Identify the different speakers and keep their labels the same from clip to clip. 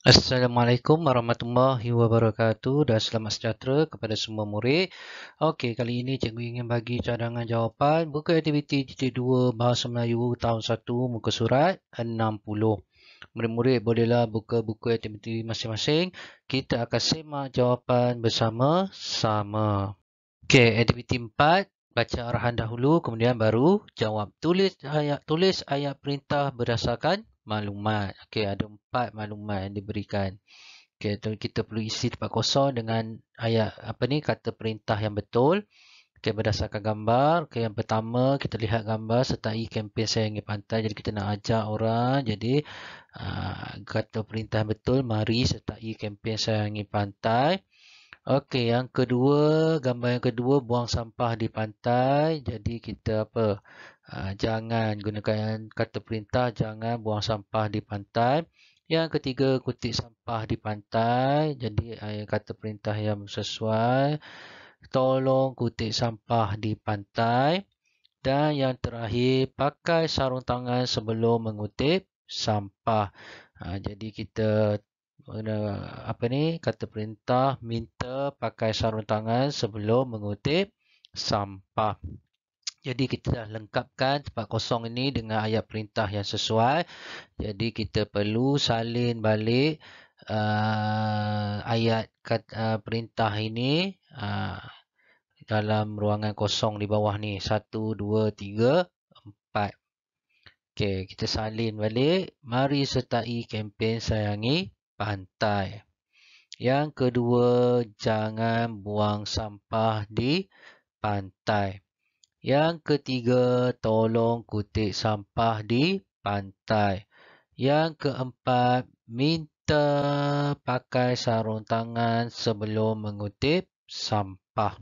Speaker 1: Assalamualaikum warahmatullahi wabarakatuh dan selamat sejahtera kepada semua murid. Okey, kali ini cikgu ingin bagi cadangan jawapan buku aktiviti titik 2 Bahasa Melayu tahun 1 muka surat 60. Murid-murid bolehlah buka buku aktiviti masing-masing. Kita akan semak jawapan bersama-sama. Okey, aktiviti 4, baca arahan dahulu kemudian baru jawab. Tulis ayat tulis ayat perintah berdasarkan maklumat. Okey, ada empat maklumat yang diberikan. Okey, kita perlu isi tempat kosong dengan ayat apa ni kata perintah yang betul. Okey, berdasarkan gambar. Okey, yang pertama kita lihat gambar sertai kempen sayangi pantai. Jadi kita nak ajak orang. Jadi uh, kata perintah yang betul, mari sertai kempen sayangi pantai. Okey, yang kedua, gambar yang kedua buang sampah di pantai. Jadi kita apa? Ha, jangan gunakan kata perintah jangan buang sampah di pantai. Yang ketiga, kutip sampah di pantai. Jadi ayat ha, kata perintah yang sesuai tolong kutip sampah di pantai. Dan yang terakhir, pakai sarung tangan sebelum mengutip sampah. Ha, jadi kita apa ni kata perintah minta pakai sarung tangan sebelum mengutip sampah. Jadi kita dah lengkapkan tempat kosong ini dengan ayat perintah yang sesuai. Jadi kita perlu salin balik uh, ayat kat, uh, perintah ini uh, dalam ruangan kosong di bawah ni. Satu, dua, tiga, empat. Okey, kita salin balik. Mari sertai kempen sayangi pantai. Yang kedua, jangan buang sampah di pantai. Yang ketiga, tolong kutip sampah di pantai. Yang keempat, minta pakai sarung tangan sebelum mengutip sampah.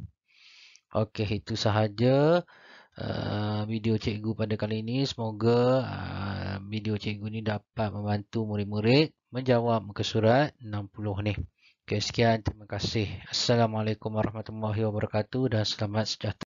Speaker 1: Okey, itu sahaja uh, video cikgu pada kali ini. Semoga uh, video cikgu ini dapat membantu murid-murid menjawab muka surat 60 ni. Okay, sekian. Terima kasih. Assalamualaikum warahmatullahi wabarakatuh dan selamat sejahtera.